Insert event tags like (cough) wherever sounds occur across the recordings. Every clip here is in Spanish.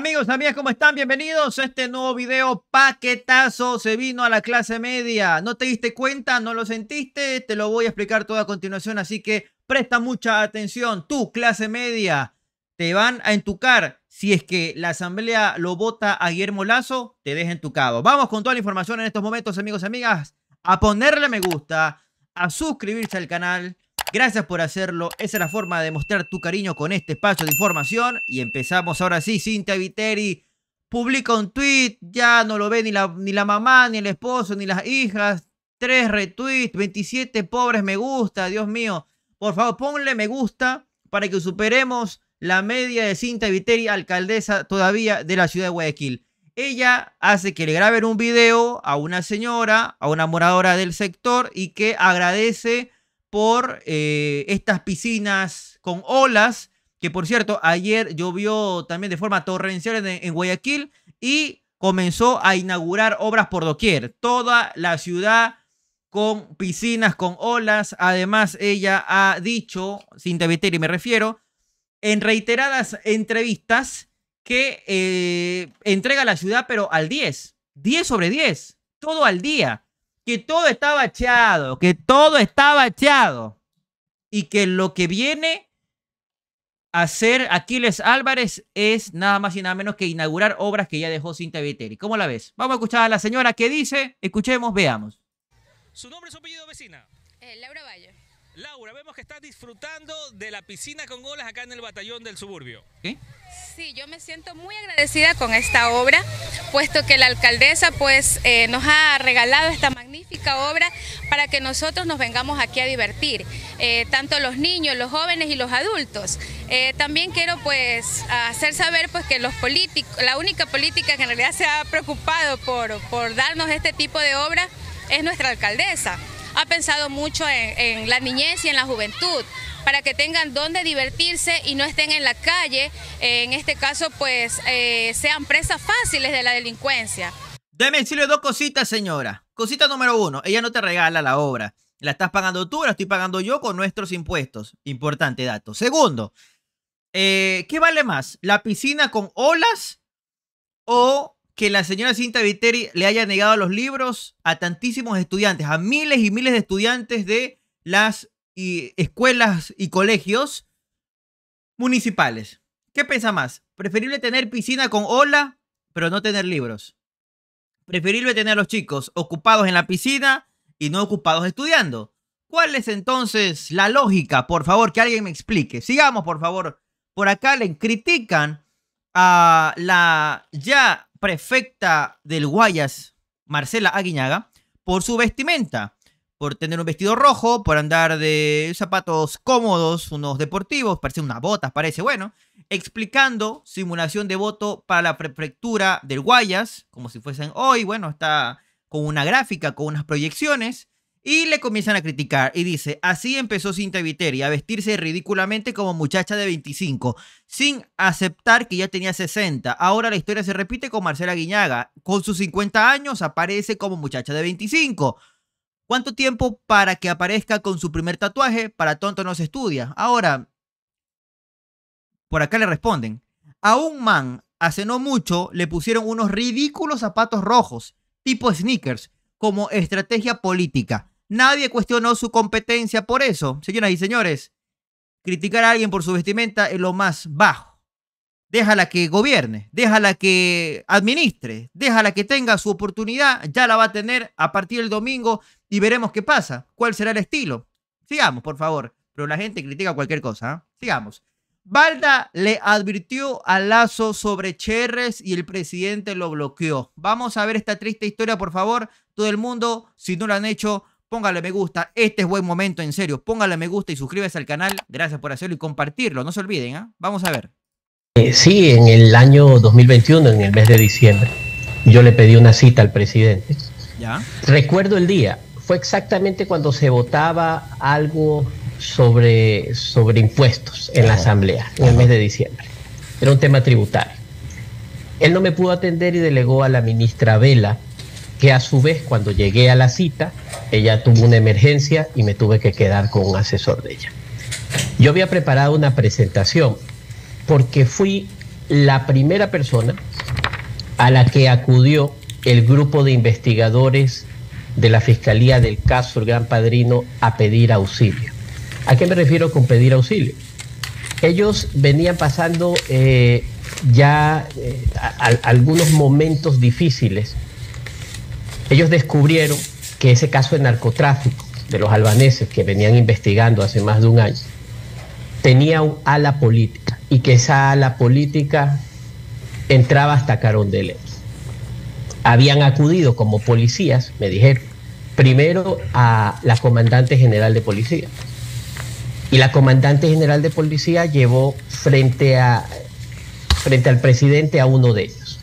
Amigos, amigas, ¿cómo están? Bienvenidos a este nuevo video. Paquetazo se vino a la clase media. ¿No te diste cuenta? ¿No lo sentiste? Te lo voy a explicar toda a continuación, así que presta mucha atención. Tú, clase media, te van a entucar. Si es que la asamblea lo vota a Guillermo Lazo, te deja entucado. Vamos con toda la información en estos momentos, amigos, y amigas. A ponerle me gusta, a suscribirse al canal Gracias por hacerlo. Esa es la forma de mostrar tu cariño con este espacio de información. Y empezamos ahora sí, Cinta Viteri. Publica un tweet, ya no lo ve ni la, ni la mamá, ni el esposo, ni las hijas. Tres retweets, 27 pobres me gusta, Dios mío. Por favor, ponle me gusta para que superemos la media de Cinta Viteri, alcaldesa todavía de la ciudad de Guayaquil. Ella hace que le graben un video a una señora, a una moradora del sector y que agradece por eh, estas piscinas con olas, que por cierto, ayer llovió también de forma torrencial en, Guayaquil y comenzó a inaugurar obras por doquier. Toda la ciudad con piscinas, con olas. Además, ella ha dicho, sin debeter y me refiero, en reiteradas entrevistas que eh, entrega la ciudad, pero al 10, 10 sobre 10, todo al día que todo está bacheado, que todo está bacheado y que lo que viene a hacer Aquiles Álvarez es nada más y nada menos que inaugurar obras que ya dejó Cinta Viteri. ¿Cómo la ves? Vamos a escuchar a la señora que dice, escuchemos, veamos. ¿Su nombre y su apellido vecina? Eh, Laura Valle. Laura, vemos que está disfrutando de la piscina con golas acá en el batallón del suburbio. Sí, yo me siento muy agradecida con esta obra, puesto que la alcaldesa pues eh, nos ha regalado esta magnífica obra para que nosotros nos vengamos aquí a divertir, eh, tanto los niños, los jóvenes y los adultos. Eh, también quiero pues hacer saber pues que los políticos, la única política que en realidad se ha preocupado por, por darnos este tipo de obra es nuestra alcaldesa. Ha pensado mucho en, la niñez y en la juventud, para que tengan dónde divertirse y no estén en la calle, eh, en este caso pues sean presas fáciles de la delincuencia. Deme decirle dos cositas, señora. Cosita número uno, ella no te regala la obra. La estás pagando tú, la estoy pagando yo con nuestros impuestos. Importante dato. Segundo, eh, ¿qué vale más? ¿La piscina con olas o que la señora Cinta Viteri le haya negado los libros a tantísimos estudiantes, a miles y miles de estudiantes de las escuelas y colegios municipales? ¿Qué piensa más? ¿Preferible tener piscina con olas pero no tener libros? Preferirle tener a los chicos ocupados en la piscina y no ocupados estudiando. ¿Cuál es entonces la lógica? Por favor, que alguien me explique. Sigamos, por favor. Por acá le critican a la ya prefecta del Guayas, Marcela Aguiñaga, por su vestimenta por tener un vestido rojo, por andar de zapatos cómodos, unos deportivos, parece unas botas, parece, bueno, explicando simulación de voto para la prefectura del Guayas, como si fuesen hoy, bueno, está con una gráfica, con unas proyecciones, y le comienzan a criticar y dice, así empezó Cinta Viteri a vestirse ridículamente como muchacha de 25, sin aceptar que ya tenía 60. Ahora la historia se repite con Marcela Guiñaga, con sus 50 años aparece como muchacha de 25. ¿Cuánto tiempo para que aparezca con su primer tatuaje? Para tonto no se estudia. Ahora, por acá le responden. A un man, hace no mucho, le pusieron unos ridículos zapatos rojos, tipo sneakers, como estrategia política. Nadie cuestionó su competencia por eso. Señoras y señores, criticar a alguien por su vestimenta es lo más bajo déjala que gobierne, déjala que administre, déjala que tenga su oportunidad, ya la va a tener a partir del domingo y veremos qué pasa, cuál será el estilo. Sigamos, por favor, pero la gente critica cualquier cosa. ¿ah? Sigamos. Balda le advirtió a Lazo sobre Cherres y el presidente lo bloqueó. Vamos a ver esta triste historia, por favor. Todo el mundo, si no lo han hecho, póngale me gusta. Este es buen momento, en serio. Póngale me gusta y suscríbase al canal. Gracias por hacerlo y compartirlo. No se olviden, ¿ah? Vamos a ver. Eh, sí, en el año 2021, en el mes de diciembre, yo le pedí una cita al presidente. ¿Ya? Recuerdo el día, fue exactamente cuando se votaba algo sobre, sobre impuestos en la Asamblea, en el mes de diciembre. Era un tema tributario. Él no me pudo atender y delegó a la ministra Vela, que a su vez cuando llegué a la cita, ella tuvo una emergencia y me tuve que quedar con un asesor de ella. Yo había preparado una presentación porque fui la primera persona a la que acudió el grupo de investigadores de la Fiscalía del caso El Gran Padrino a pedir auxilio. ¿A qué me refiero con pedir auxilio? Ellos venían pasando eh, ya eh, algunos momentos difíciles. Ellos descubrieron que ese caso de narcotráfico de los albaneses que venían investigando hace más de un año tenía un ala política y que esa la política entraba hasta Carondelet. Habían acudido como policías, me dijeron, primero a la comandante general de policía. Y la comandante general de policía llevó frente, a, frente al presidente a uno de ellos.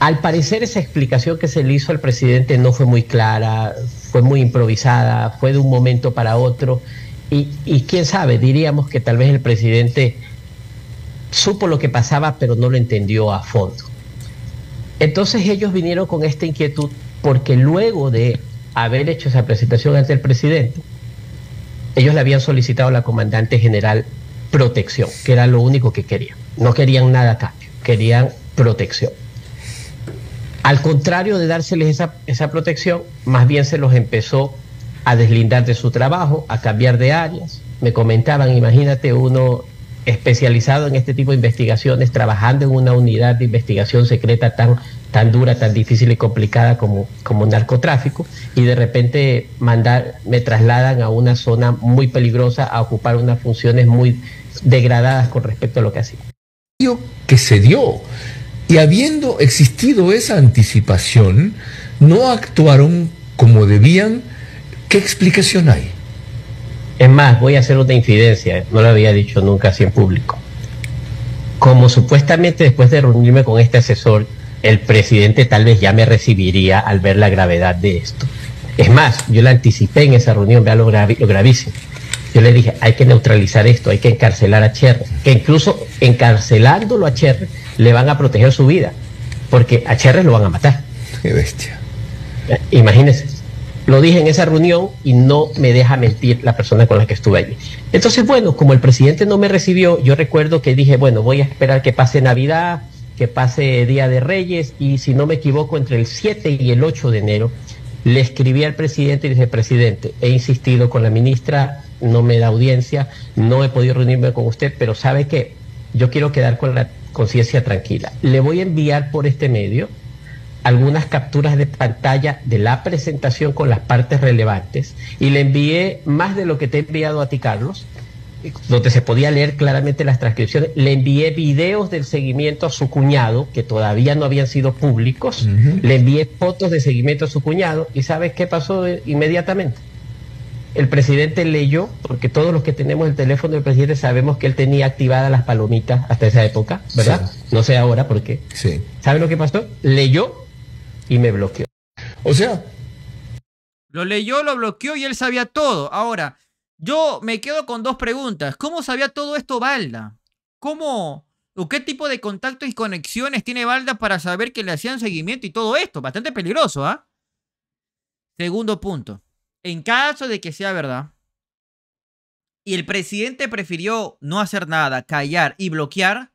Al parecer esa explicación que se le hizo al presidente no fue muy clara, fue muy improvisada, fue de un momento para otro y, y quién sabe, diríamos que tal vez el presidente supo lo que pasaba, pero no lo entendió a fondo. Entonces ellos vinieron con esta inquietud porque luego de haber hecho esa presentación ante el presidente, ellos le habían solicitado a la comandante general protección, que era lo único que querían. No querían nada a cambio, querían protección. Al contrario de dárseles esa, esa protección, más bien se los empezó a deslindar de su trabajo, a cambiar de áreas. Me comentaban, imagínate uno especializado en este tipo de investigaciones, trabajando en una unidad de investigación secreta tan, tan dura, tan difícil y complicada como, como narcotráfico, y de repente me trasladan a una zona muy peligrosa a ocupar unas funciones muy degradadas con respecto a lo que hacía. Que se dio. Y habiendo existido esa anticipación, no actuaron como debían. ¿Qué explicación hay? Es más, voy a hacer una incidencia no lo había dicho nunca así en público. Como supuestamente después de reunirme con este asesor, el presidente tal vez ya me recibiría al ver la gravedad de esto. Es más, yo la anticipé en esa reunión, vea lo, gravísimo. Yo le dije, hay que neutralizar esto, hay que encarcelar a Cher, que incluso encarcelándolo a Cher le van a proteger su vida, porque a Cher lo van a matar. Qué bestia. Eh, Imagínense. Lo dije en esa reunión y no me deja mentir la persona con la que estuve allí. Entonces, bueno, como el presidente no me recibió, yo recuerdo que dije, bueno, voy a esperar que pase Navidad, que pase Día de Reyes y si no me equivoco, entre el 7 y el 8 de enero, le escribí al presidente y dije, presidente, he insistido con la ministra, no me da audiencia, no he podido reunirme con usted, pero sabe que yo quiero quedar con la conciencia tranquila. Le voy a enviar por este medio algunas capturas de pantalla de la presentación con las partes relevantes y le envié más de lo que te he enviado a ti, Carlos, donde se podía leer claramente las transcripciones. Le envié videos del seguimiento a su cuñado, que todavía no habían sido públicos. Le envié fotos de seguimiento a su cuñado. ¿Y sabes qué pasó inmediatamente? El presidente leyó, porque todos los que tenemos el teléfono del presidente sabemos que él tenía activadas las palomitas hasta esa época, ¿verdad? No sé ahora por qué. Sí. lo que pasó? Leyó y me bloqueó. O sea. Lo leyó, lo bloqueó y él sabía todo. Ahora, yo me quedo con dos preguntas. ¿Cómo sabía todo esto Balda? ¿Cómo o qué tipo de contactos y conexiones tiene Valda para saber que le hacían seguimiento y todo esto? Bastante peligroso, ¿ah? Segundo punto. En caso de que sea verdad, y el presidente prefirió no hacer nada, callar y bloquear,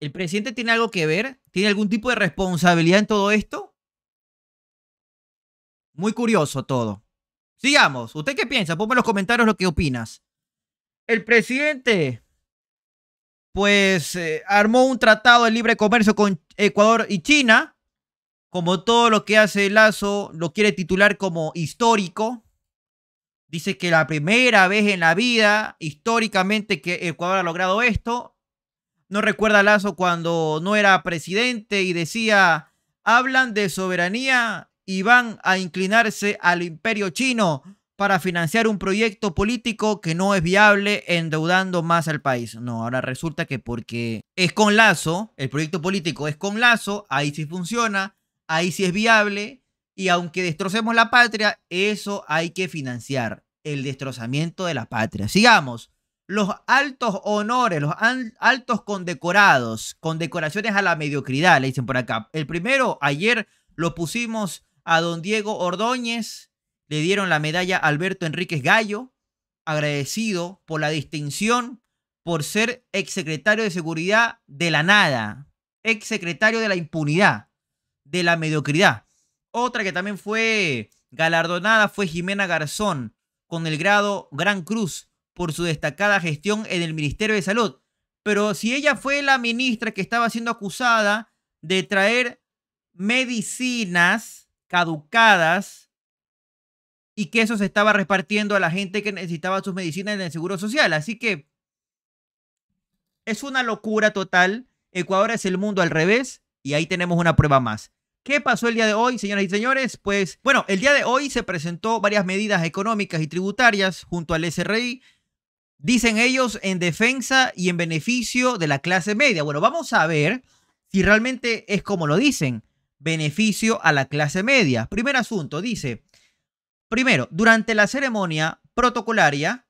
¿el presidente tiene algo que ver? ¿Tiene algún tipo de responsabilidad en todo esto? Muy curioso todo. Sigamos. ¿Usted qué piensa? Ponme en los comentarios lo que opinas. El presidente, pues, eh, armó un tratado de libre comercio con Ecuador y China. Como todo lo que hace Lazo, lo quiere titular como histórico. Dice que la primera vez en la vida, históricamente, que Ecuador ha logrado esto. No recuerda Lazo cuando no era presidente y decía, hablan de soberanía y van a inclinarse al imperio chino para financiar un proyecto político que no es viable endeudando más al país. No, ahora resulta que porque es con lazo, el proyecto político es con lazo, ahí sí funciona, ahí sí es viable, y aunque destrocemos la patria, eso hay que financiar, el destrozamiento de la patria. Sigamos, los altos honores, los altos condecorados, condecoraciones a la mediocridad, le dicen por acá. El primero, ayer lo pusimos a don Diego Ordóñez, le dieron la medalla Alberto Enríquez Gallo, agradecido por la distinción por ser exsecretario de Seguridad de la nada, exsecretario de la impunidad, de la mediocridad. Otra que también fue galardonada fue Jimena Garzón, con el grado Gran Cruz por su destacada gestión en el Ministerio de Salud. Pero si ella fue la ministra que estaba siendo acusada de traer medicinas caducadas y que eso se estaba repartiendo a la gente que necesitaba sus medicinas en el Seguro Social. Así que es una locura total. Ecuador es el mundo al revés y ahí tenemos una prueba más. ¿Qué pasó el día de hoy, señoras y señores? Pues bueno, el día de hoy se presentó varias medidas económicas y tributarias junto al SRI, dicen ellos, en defensa y en beneficio de la clase media. Bueno, vamos a ver si realmente es como lo dicen beneficio a la clase media. Primer asunto, dice, primero, durante la ceremonia protocolaria,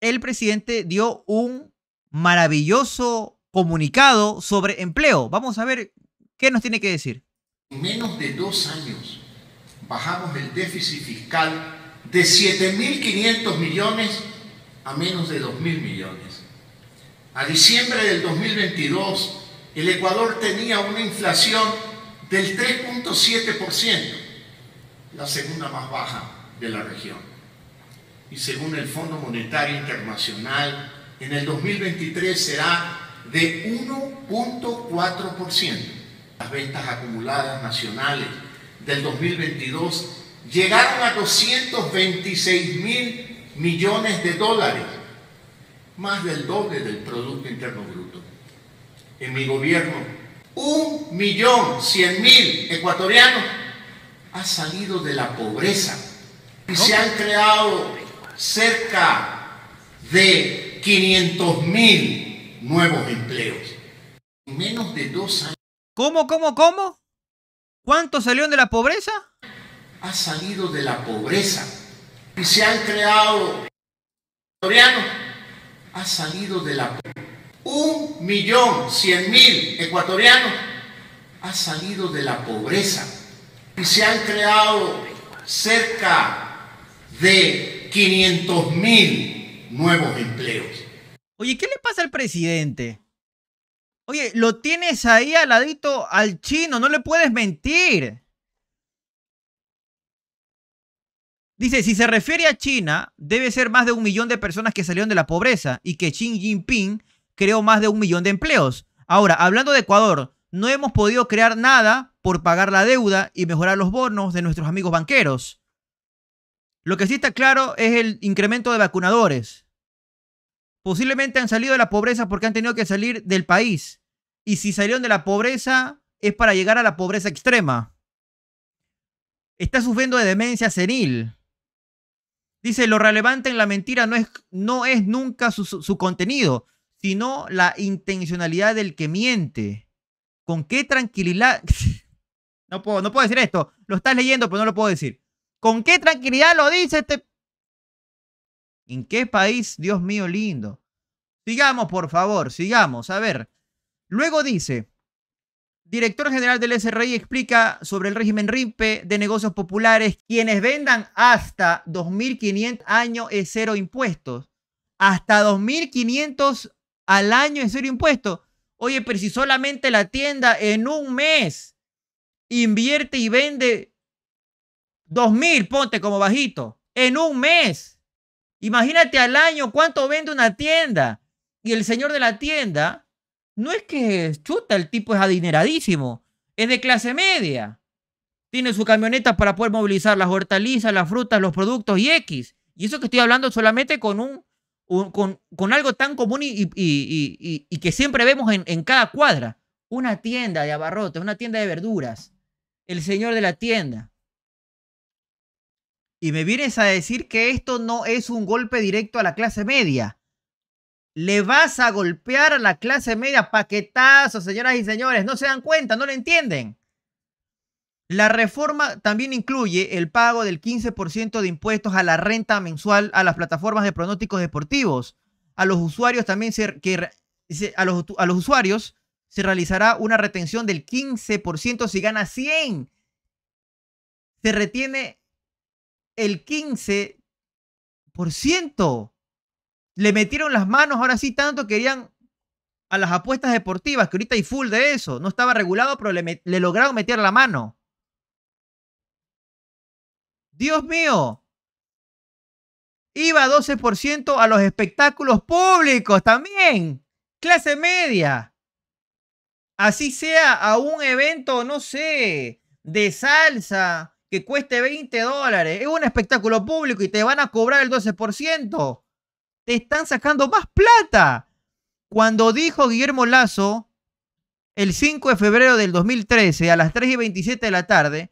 el presidente dio un maravilloso comunicado sobre empleo. Vamos a ver qué nos tiene que decir. En menos de dos años bajamos el déficit fiscal de 7.500 millones a menos de 2.000 millones. A diciembre del 2022, el Ecuador tenía una inflación del 3.7%, la segunda más baja de la región. Y según el Fondo Monetario Internacional, en el 2023 será de 1.4%. Las ventas acumuladas nacionales del 2022 llegaron a 226 mil millones de dólares, más del doble del Producto Interno Bruto. En mi gobierno un millón cien mil ecuatorianos ha salido de la pobreza y se han creado cerca de 500 mil nuevos empleos. En menos de dos años. ¿Cómo, cómo, cómo? ¿Cuántos salieron de la pobreza? Ha salido de la pobreza y se han creado ecuatorianos ha salido de la un millón cien mil ecuatorianos ha salido de la pobreza y se han creado cerca de 500 mil nuevos empleos. Oye, ¿qué le pasa al presidente? Oye, lo tienes ahí al ladito al chino, no le puedes mentir. Dice, si se refiere a China, debe ser más de un millón de personas que salieron de la pobreza y que Xi Jinping creó más de un millón de empleos. Ahora, hablando de Ecuador, no hemos podido crear nada por pagar la deuda y mejorar los bonos de nuestros amigos banqueros. Lo que sí está claro es el incremento de vacunadores. Posiblemente han salido de la pobreza porque han tenido que salir del país. Y si salieron de la pobreza es para llegar a la pobreza extrema. Está sufriendo de demencia senil. Dice, lo relevante en la mentira no es, nunca su contenido, sino la intencionalidad del que miente. ¿Con qué tranquilidad? (laughs) no, puedo, no puedo decir esto. Lo estás leyendo, pero no lo puedo decir. ¿Con qué tranquilidad lo dice este? ¿En qué país, Dios mío lindo? Sigamos, por favor, sigamos. A ver. Luego dice, director general del SRI explica sobre el régimen RIMPE de negocios populares, quienes vendan hasta 2.500 años es cero impuestos. Hasta 2.500 al año es cero impuesto. Oye, pero si solamente la tienda en un mes invierte y vende dos mil, ponte como bajito, en un mes. Imagínate al año cuánto vende una tienda. Y el señor de la tienda, no es que chuta, el tipo es adineradísimo, es de clase media. Tiene su camioneta para poder movilizar las hortalizas, las frutas, los productos y X. Y eso que estoy hablando solamente con un con, algo tan común y, que siempre vemos en, en, cada cuadra. Una tienda de abarrotes, una tienda de verduras. El señor de la tienda. Y me vienes a decir que esto no es un golpe directo a la clase media. Le vas a golpear a la clase media paquetazos, señoras y señores. No se dan cuenta, no lo entienden. La reforma también incluye el pago del 15% de impuestos a la renta mensual a las plataformas de pronósticos deportivos. A los usuarios también se, a, los, usuarios se realizará una retención del 15% si gana 100. Se retiene el 15%. Le metieron las manos, ahora sí tanto querían a las apuestas deportivas, que ahorita hay full de eso. No estaba regulado, pero le lograron meter la mano. Dios mío, iba 12% a los espectáculos públicos también, clase media. Así sea a un evento, no sé, de salsa que cueste 20 dólares. Es un espectáculo público y te van a cobrar el 12%. Te están sacando más plata. Cuando dijo Guillermo Lazo el 5 de febrero del 2013 a las 3 y 27 de la tarde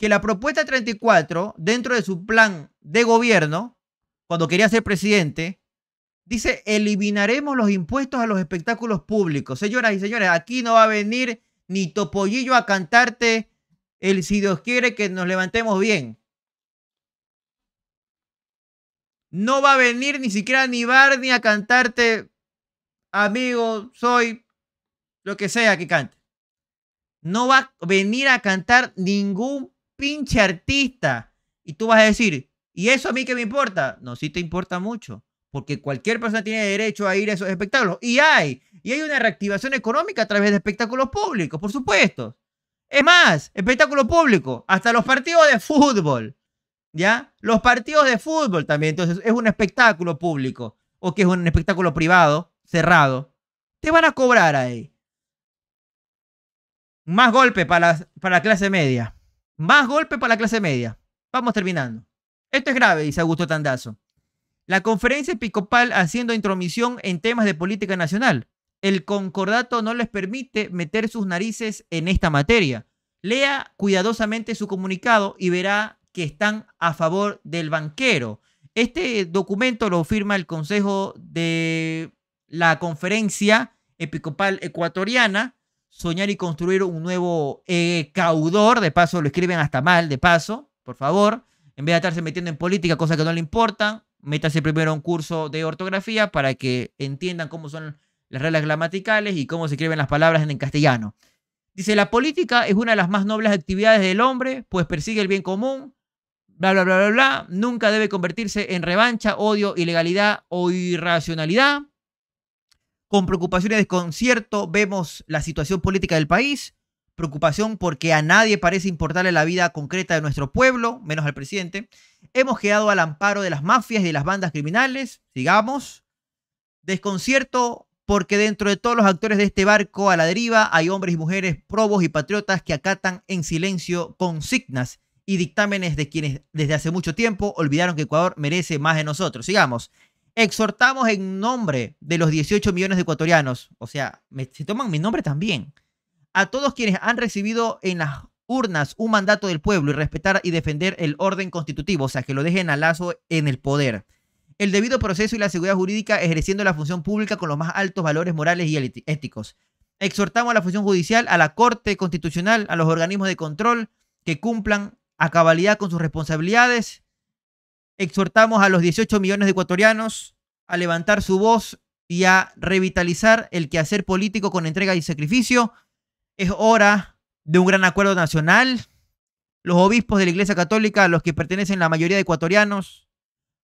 que la propuesta 34, dentro de su plan de gobierno, cuando quería ser presidente, dice, eliminaremos los impuestos a los espectáculos públicos. Señoras y señores, aquí no va a venir ni Topollillo a cantarte el si Dios quiere que nos levantemos bien. No va a venir ni siquiera ni ni a cantarte, amigo, soy lo que sea que cante no va a venir a cantar ningún pinche artista. Y tú vas a decir, ¿y eso a mí qué me importa? No, si te importa mucho, porque cualquier persona tiene derecho a ir a esos espectáculos. Y hay, y hay una reactivación económica a través de espectáculos públicos, por supuesto. Es más, espectáculo público, hasta los partidos de fútbol. ¿Ya? Los partidos de fútbol también, entonces es un espectáculo público o que es un espectáculo privado, cerrado. Te van a cobrar ahí. Más golpe para para la clase media. Más golpe para la clase media. Vamos terminando. Esto es grave, dice Augusto Tandazo. La conferencia episcopal haciendo intromisión en temas de política nacional. El concordato no les permite meter sus narices en esta materia. Lea cuidadosamente su comunicado y verá que están a favor del banquero. Este documento lo firma el Consejo de la Conferencia Episcopal Ecuatoriana soñar y construir un nuevo eh, caudor. De paso, lo escriben hasta mal, de paso, por favor. En vez de estarse metiendo en política, cosa que no le importa, métase primero a un curso de ortografía para que entiendan cómo son las reglas gramaticales y cómo se escriben las palabras en castellano. Dice, la política es una de las más nobles actividades del hombre, pues persigue el bien común, bla, bla, bla, bla, bla. Nunca debe convertirse en revancha, odio, ilegalidad o irracionalidad con preocupación y desconcierto vemos la situación política del país, preocupación porque a nadie parece importarle la vida concreta de nuestro pueblo, menos al presidente. Hemos quedado al amparo de las mafias y de las bandas criminales, sigamos. Desconcierto porque dentro de todos los actores de este barco a la deriva hay hombres y mujeres probos y patriotas que acatan en silencio consignas y dictámenes de quienes desde hace mucho tiempo olvidaron que Ecuador merece más de nosotros. Sigamos exhortamos en nombre de los 18 millones de ecuatorianos, o sea, me, se toman mi nombre también, a todos quienes han recibido en las urnas un mandato del pueblo y respetar y defender el orden constitutivo, o sea, que lo dejen a lazo en el poder. El debido proceso y la seguridad jurídica ejerciendo la función pública con los más altos valores morales y éticos. Exhortamos a la función judicial, a la Corte Constitucional, a los organismos de control que cumplan a cabalidad con sus responsabilidades Exhortamos a los 18 millones de ecuatorianos a levantar su voz y a revitalizar el quehacer político con entrega y sacrificio. Es hora de un gran acuerdo nacional. Los obispos de la Iglesia Católica, a los que pertenecen la mayoría de ecuatorianos,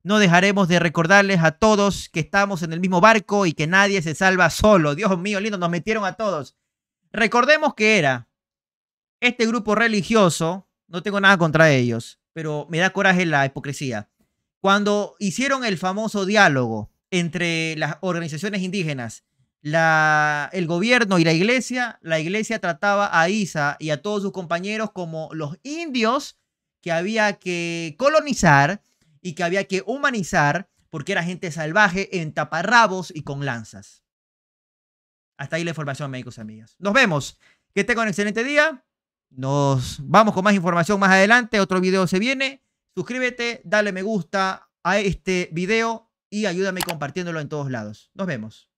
no dejaremos de recordarles a todos que estamos en el mismo barco y que nadie se salva solo. Dios mío, lindo, nos metieron a todos. Recordemos que era este grupo religioso, no tengo nada contra ellos, pero me da coraje la hipocresía. Cuando hicieron el famoso diálogo entre las organizaciones indígenas, la, el gobierno y la iglesia, la iglesia trataba a Isa y a todos sus compañeros como los indios que había que colonizar y que había que humanizar porque era gente salvaje en taparrabos y con lanzas. Hasta ahí la información, médicos amigos. Nos vemos. Que tengan un excelente día. Nos vamos con más información más adelante. Otro video se viene. Suscríbete, dale me gusta a este video y ayúdame compartiéndolo en todos lados. Nos vemos.